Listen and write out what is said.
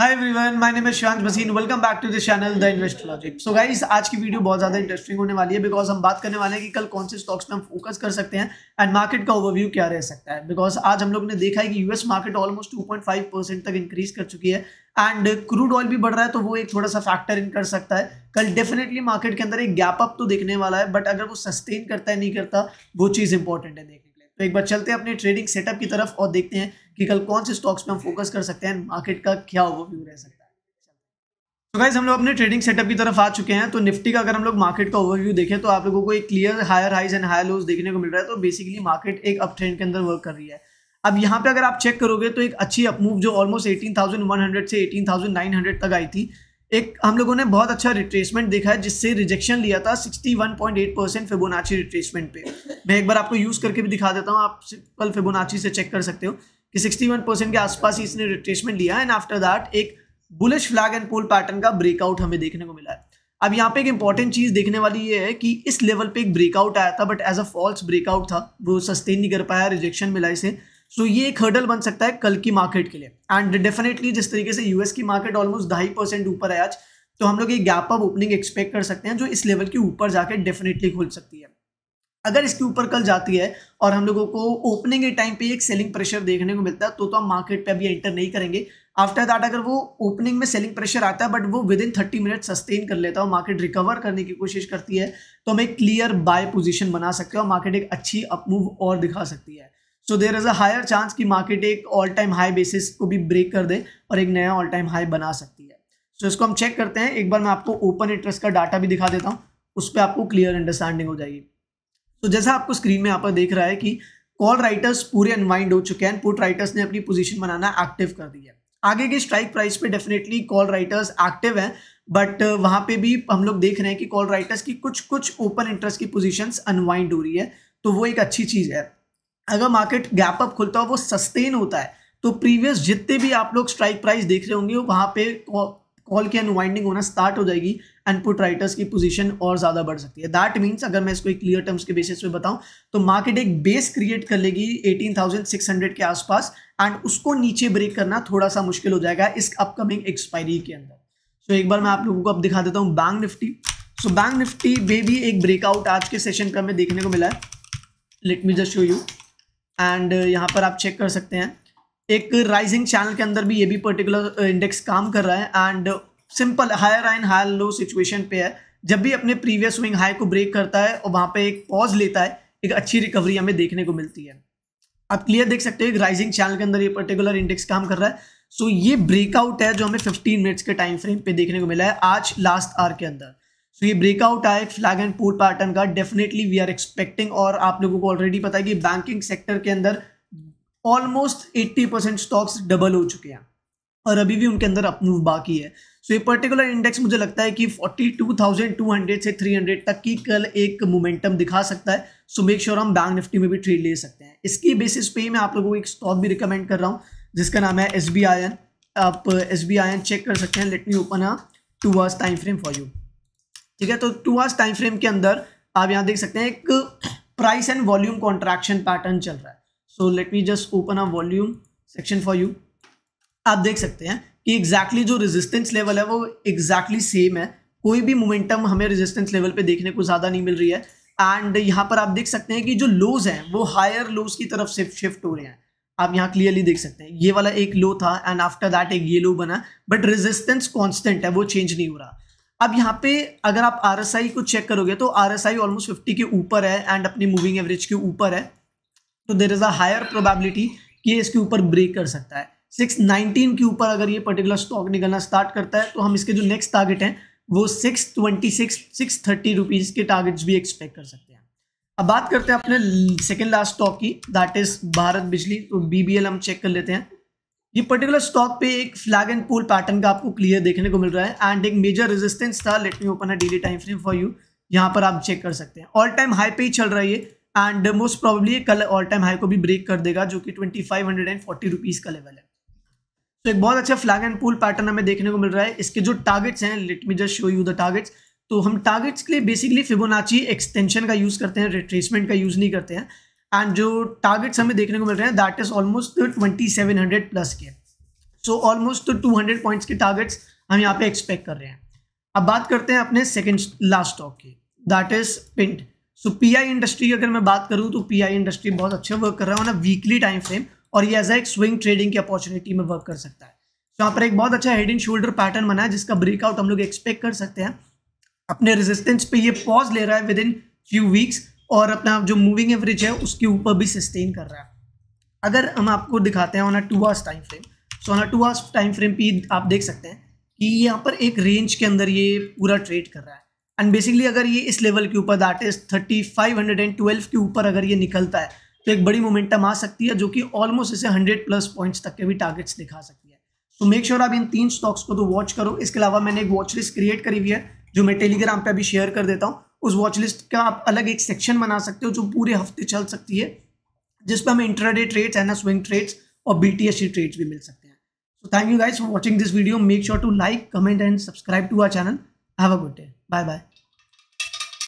hi everyone my name is Shant Maseen welcome back to the channel the invest logic so guys आज की video बहुत ज़्यादा interesting होने वाली है बिकॉज हम बात करने वाले हैं कि कल कौन से स्टॉक्स में हम फोकस कर सकते हैं एंड मार्केट का ओवरव्यू क्या रह सकता है बिकॉज आज हम लोग ने देखा है कि US market almost two percent तक इंक्रीज कर चुकी है एंड क्रूड ऑयल भी बढ़ रहा है तो वो एक थोड़ा सा फैक्टर इन कर सकता है कल डेफिनेटली मार्केट के अंदर एक गैप अप तो देखने वाला है बट अगर वो सस्टेन करता है नहीं करता वो चीज़ इंपॉर्टेंट है देखने तो एक बार चलते हैं अपने ट्रेडिंग सेटअप की तरफ और देखते हैं कि कल कौन से स्टॉक्स पे हम फोकस कर सकते हैं मार्केट का क्या ओवरव्यू रह सकता है तो गाइज हम लोग अपने ट्रेडिंग सेटअप की तरफ आ चुके हैं तो निफ्टी का अगर हम लोग मार्केट का ओवरव्यू देखें तो आप लोगों को एक clear higher highs and higher lows देखने को मिल रहा है तो बेसिकली मार्केट एक अप ट्रेंड के अंदर वर्क कर रही है अब यहाँ पे अगर आप चेक करोगे तो एक अच्छी अपमूव जो ऑलमोस्ट एटीन से एटीन तक आई थी एक हम लोगों ने बहुत अच्छा रिट्रेसमेंट देखा है जिससे रिजेक्शन लिया था 61.8 परसेंट फिबोनाची रिट्रेसमेंट पे मैं एक बार आपको यूज़ करके भी दिखा देता हूँ आप सिंपल फेबोनाची से चेक कर सकते हो कि 61 परसेंट के आसपास ही इसने रिट्रेसमेंट लिया एंड आफ्टर दैट एक bullish flag and pole pattern का ब्रेकआउट हमें देखने को मिला है अब यहाँ पे एक इंपॉर्टेंट चीज़ देखने वाली ये है कि इस लेवल पे एक ब्रेकआउट आया था but as a false breakout था वो सस्टेन नहीं कर पाया रिजेक्शन मिला इसे सो so, ये एक हर्डल बन सकता है कल की मार्केट के लिए एंड डेफिनेटली जिस तरीके से यूएस की मार्केट ऑलमोस्ट ढाई परसेंट ऊपर है आज तो हम लोग ये गैप अप ओपनिंग एक्सपेक्ट कर सकते हैं जो इस लेवल के ऊपर जाकर डेफिनेटली खुल सकती है अगर इसके ऊपर कल जाती है और हम लोगों को ओपनिंग के टाइम पे एक सेलिंग प्रेशर देखने को मिलता है तो तो हम मार्केट पे अभी एंटर नहीं करेंगे आफ्टर दैट अगर वो ओपनिंग में सेलिंग प्रेशर आता है बट वो within thirty minute sustain कर लेता है और मार्केट रिकवर करने की कोशिश करती है तो हम एक क्लियर बाय पोजिशन बना सकते हैं और मार्केट एक अच्छी अपमूव और दिखा सकती है so there is a higher chance कि मार्केट एक ऑल टाइम हाई बेसिस को भी ब्रेक कर दे और एक नया ऑल टाइम हाई बना सकती है सो so, इसको हम चेक करते हैं एक बार मैं आपको ओपन इंटरेस्ट का डाटा भी दिखा देता हूँ उस पर आपको क्लियर अंडरस्टैंडिंग हो जाएगी तो जैसा आपको स्क्रीन में यहाँ पर देख रहा है कि कॉल राइटर्स पूरे अनवाइंड हो चुके हैं पुट राइटर्स ने अपनी पोजीशन बनाना एक्टिव कर दी है आगे के स्ट्राइक प्राइस पे डेफिनेटली कॉल राइटर्स एक्टिव हैं बट uh, वहाँ पे भी हम लोग देख रहे हैं कि कॉल राइटर्स की कुछ कुछ ओपन इंटरेस्ट की पोजीशंस अनवाइंड हो रही है तो वो एक अच्छी चीज़ है अगर मार्केट गैप अप खुलता है वो सस्टेन होता है तो प्रीवियस जितने भी आप लोग स्ट्राइक प्राइस देख रहे होंगे वहाँ पे कॉल की अनवाइंडिंग होना स्टार्ट हो जाएगी एंड पुट राइटर्स की पोजीशन और ज़्यादा बढ़ सकती है दैट मीन्स अगर मैं इसको एक क्लियर टर्म्स के बेसिस पे बताऊं तो मार्केट एक बेस क्रिएट कर लेगी 18,600 के आसपास एंड उसको नीचे ब्रेक करना थोड़ा सा मुश्किल हो जाएगा इस अपकमिंग एक्सपायरी के अंदर सो so, एक बार मैं आप लोगों को अब दिखा देता हूँ bank Nifty so bank Nifty में भी एक ब्रेकआउट आज के सेशन का हमें देखने को मिला है let me just show you and यहाँ पर आप चेक कर सकते हैं एक राइजिंग चैनल के अंदर भी ये भी पर्टिकुलर इंडेक्स uh, काम कर रहा है and simple higher and higher low situation पे है जब भी अपने प्रीवियस स्विंग हाई को ब्रेक करता है और वहां पे एक पॉज लेता है एक अच्छी रिकवरी हमें देखने को मिलती है आप क्लियर देख सकते हो एक राइजिंग चैनल के अंदर ये पर्टिकुलर इंडेक्स काम कर रहा है सो so, ये ब्रेकआउट है जो हमें फिफ्टीन मिनट्स के टाइम फ्रेम पे देखने को मिला है आज लास्ट आर के अंदर सो so, ये ब्रेकआउट आए फ्लैग एंड पोर्ट पैटर्न का डेफिनेटली वी आर एक्सपेक्टिंग और आप लोगों को ऑलरेडी पता है कि बैंकिंग सेक्टर के अंदर ऑलमोस्ट 80 परसेंट स्टॉक्स डबल हो चुके हैं और अभी भी उनके अंदर अपमूव बाकी है सो ये पर्टिकुलर इंडेक्स मुझे लगता है कि 42,200 से 300 तक की कल एक मोमेंटम दिखा सकता है सो मेक श्योर हम बैंक निफ्टी में भी ट्रेड ले सकते हैं इसकी बेसिस पे ही मैं आप लोगों को एक स्टॉक भी रिकमेंड कर रहा हूँ जिसका नाम है एस आप एस चेक कर सकते हैं let me open a two hours time frame for you ठीक है तो टू आवर्स टाइम फ्रेम के अंदर आप यहाँ देख सकते हैं एक price and volume contraction pattern चल रहा है so let me just open a volume section for you आप देख सकते हैं कि एग्जैक्टली exactly जो रेजिस्टेंस लेवल है वो एग्जैक्टली exactly सेम है कोई भी मोमेंटम हमें रेजिस्टेंस लेवल पे देखने को ज़्यादा नहीं मिल रही है एंड यहाँ पर आप देख सकते हैं कि जो लोज हैं वो हायर लोज की तरफ से शिफ्ट हो रहे हैं आप यहाँ क्लियरली देख सकते हैं ये वाला एक लो था एंड आफ्टर दैट एक ये लो बना बट रेजिस्टेंस कॉन्स्टेंट है वो चेंज नहीं हो रहा अब यहाँ पे अगर आप आर को चेक करोगे तो आर ऑलमोस्ट फिफ्टी के ऊपर है एंड अपनी मूविंग एवरेज के ऊपर है तो there is a higher probability कि इसके ऊपर ब्रेक कर सकता है सिक्स नाइनटीन के ऊपर अगर ये पर्टिकुलर स्टॉक निकलना स्टार्ट करता है तो हम इसके जो नेक्स्ट टारगेट हैं वो six twenty six six thirty rupees के टारगेट्स भी एक्सपेक्ट कर सकते हैं अब बात करते हैं अपने सेकेंड लास्ट स्टॉक की दैट इज़ भारत बिजली तो बी हम चेक कर लेते हैं ये पर्टिकुलर स्टॉक पे एक फ्लैग एंड पोल पैटर्न का आपको क्लियर देखने को मिल रहा है एंड एक मेजर रेजिस्टेंस था let me open a daily time frame for you यहाँ पर आप चेक कर सकते हैं ऑल टाइम हाई पे ही चल रहा है ये एंड मोस्ट प्रॉब्ली कल ऑल टाइम हाई को भी ब्रेक कर देगा जो कि twenty five hundred and forty rupees का लेवल है तो एक बहुत अच्छा फ्लैग एंड पुल पैटर्न हमें देखने को मिल रहा है इसके जो टारगेट्स हैं let me just show you the targets तो हम टारगेट्स के लिए बेसिकली फिबोनाची एक्सटेंशन का यूज़ करते हैं रिट्रेसमेंट का यूज़ नहीं करते हैं एंड जो टारगेट्स हमें देखने को मिल रहे हैं that is almost twenty seven hundred plus के so almost two hundred points के टारगेट्स हम यहाँ पे एक्सपेक्ट कर रहे हैं अब बात करते हैं अपने सेकेंड लास्ट स्टॉक की दैट इज पिंट सो पी आई इंडस्ट्री की अगर मैं बात करूँ तो पी आई इंडस्ट्री बहुत अच्छा वर्क कर रहा है on a weekly time frame और ये एज एक स्विंग ट्रेडिंग की अपॉर्चुनिटी में वर्क कर सकता है तो यहाँ पर एक बहुत अच्छा हेड एंड शोल्डर पैटर्न बना है जिसका ब्रेकआउट हम लोग एक्सपेक्ट कर सकते हैं अपने रेजिस्टेंस पे ये पॉज ले रहा है विद इन फ्यू वीक्स और अपना जो मूविंग एवरेज है उसके ऊपर भी सस्टेन कर रहा है अगर हम आपको दिखाते हैं on a two hours time frame so on a two hours time frame पे आप देख सकते हैं कि यहाँ पर एक रेंज के अंदर ये पूरा ट्रेड कर रहा है एंड बेसिकली अगर ये इस लेवल के ऊपर that is thirty five hundred and twelve के ऊपर अगर ये निकलता है तो एक बड़ी मोमेंटम आ सकती है जो कि ऑलमोस्ट इसे हंड्रेड प्लस पॉइंट्स तक के भी टारगेट्स दिखा सकती है तो मेक श्योर आप इन तीन स्टॉक्स को तो वॉच करो इसके अलावा मैंने एक वॉच लिस्ट क्रिएट करी हुई है जो मैं टेलीग्राम पे अभी शेयर कर देता हूँ उस वॉच लिस्ट का आप अलग एक सेक्शन बना सकते हो जो पूरे हफ्ते चल सकती है जिस पर हमें इंट्राडे ट्रेड्स है स्विंग ट्रेड्स और बी टी ट्रेड्स भी मिल सकते हैं so thank you guys for watching this video make sure to like comment and subscribe to our channel have a good day bye bye